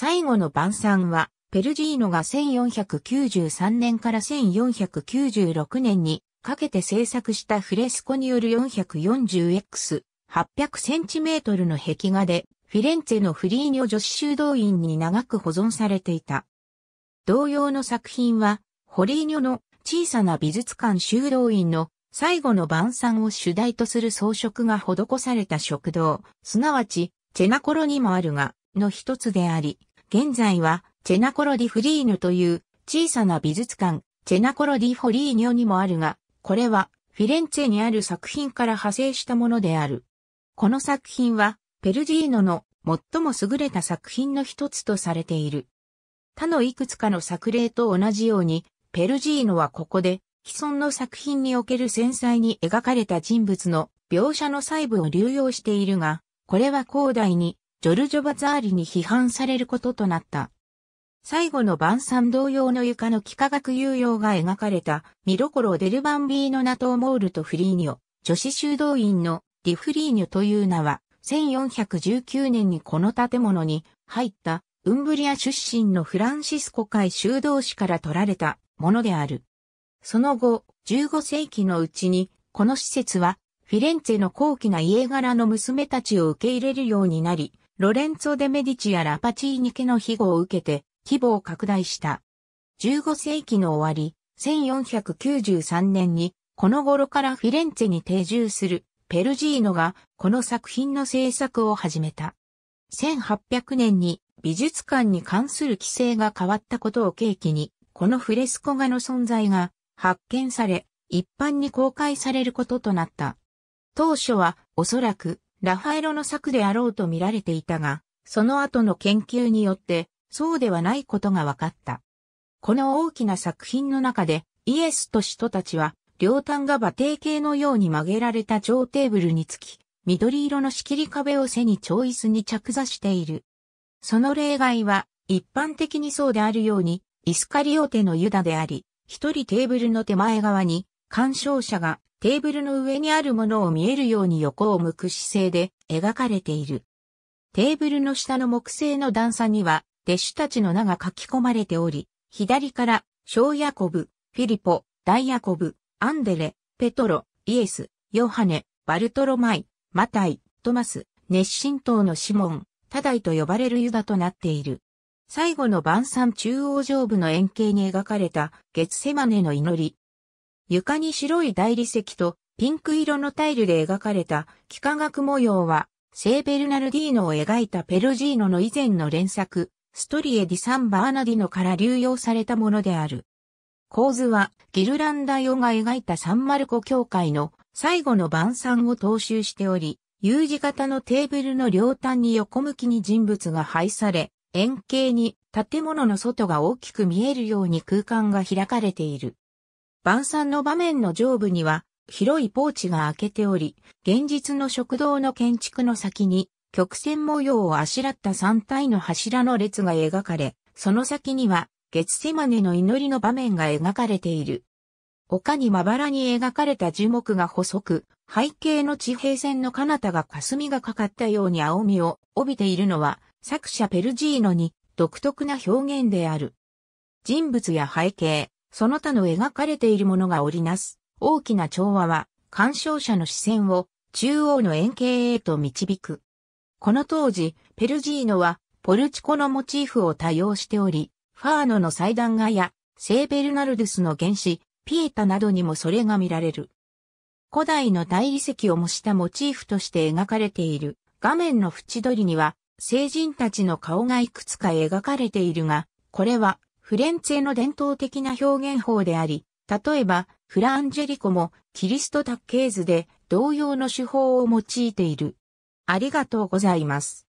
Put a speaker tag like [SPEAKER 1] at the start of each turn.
[SPEAKER 1] 最後の晩餐は、ペルジーノが1493年から1496年にかけて制作したフレスコによる 440x800 センチメートルの壁画で、フィレンツェのフリーニョ女子修道院に長く保存されていた。同様の作品は、ホリーニョの小さな美術館修道院の最後の晩餐を主題とする装飾が施された食堂、すなわち、チェナコロにもあるが、の一つであり、現在は、チェナコロディフリーニョという小さな美術館、チェナコロディフォリーニョにもあるが、これはフィレンツェにある作品から派生したものである。この作品は、ペルジーノの最も優れた作品の一つとされている。他のいくつかの作例と同じように、ペルジーノはここで、既存の作品における繊細に描かれた人物の描写の細部を流用しているが、これは広大にジョルジョ・バザーリに批判されることとなった。最後の晩餐同様の床の幾何学有用が描かれた、見どころデルバンビーのナトー・モールとフリーニョ、女子修道院のディフリーニョという名は、1419年にこの建物に入った、ウンブリア出身のフランシスコ会修道士から取られたものである。その後、15世紀のうちに、この施設は、フィレンツェの高貴な家柄の娘たちを受け入れるようになり、ロレンツォ・デ・メディチやラパチーニ家の庇護を受けて規模を拡大した。15世紀の終わり、1493年にこの頃からフィレンツェに定住するペルジーノがこの作品の制作を始めた。1800年に美術館に関する規制が変わったことを契機に、このフレスコ画の存在が発見され、一般に公開されることとなった。当初はおそらくラファエロの策であろうと見られていたが、その後の研究によって、そうではないことが分かった。この大きな作品の中で、イエスと使徒たちは、両端が馬蹄形のように曲げられた上テーブルにつき、緑色の仕切り壁を背に超椅子に着座している。その例外は、一般的にそうであるように、イスカリオテのユダであり、一人テーブルの手前側に、鑑賞者がテーブルの上にあるものを見えるように横を向く姿勢で描かれている。テーブルの下の木製の段差には、弟子たちの名が書き込まれており、左から、小ヤコブ、フィリポ、ダイヤコブ、アンデレ、ペトロ、イエス、ヨハネ、バルトロマイ、マタイ、トマス、熱心党のシモン、タダイと呼ばれるユダとなっている。最後の晩餐中央上部の円形に描かれた、月セマネの祈り、床に白い大理石とピンク色のタイルで描かれた幾何学模様は、聖ベルナルディーノを描いたペルジーノの以前の連作、ストリエ・ディ・サン・バーナディノから流用されたものである。構図は、ギルランダヨが描いたサンマルコ教会の最後の晩餐を踏襲しており、U 字型のテーブルの両端に横向きに人物が配され、円形に建物の外が大きく見えるように空間が開かれている。晩餐の場面の上部には、広いポーチが開けており、現実の食堂の建築の先に、曲線模様をあしらった3体の柱の列が描かれ、その先には、月ツセマネの祈りの場面が描かれている。丘にまばらに描かれた樹木が細く、背景の地平線の彼方が霞がかかったように青みを帯びているのは、作者ペルジーノに独特な表現である。人物や背景、その他の描かれているものが織りなす、大きな調和は、鑑賞者の視線を中央の円形へと導く。この当時、ペルジーノは、ポルチコのモチーフを多用しており、ファーノの祭壇画や、セーベルナルデスの原子、ピエタなどにもそれが見られる。古代の大理石を模したモチーフとして描かれている画面の縁取りには、聖人たちの顔がいくつか描かれているが、これはフレンツェの伝統的な表現法であり、例えば、フランジェリコもキリスト卓形図で同様の手法を用いている。ありがとうございます。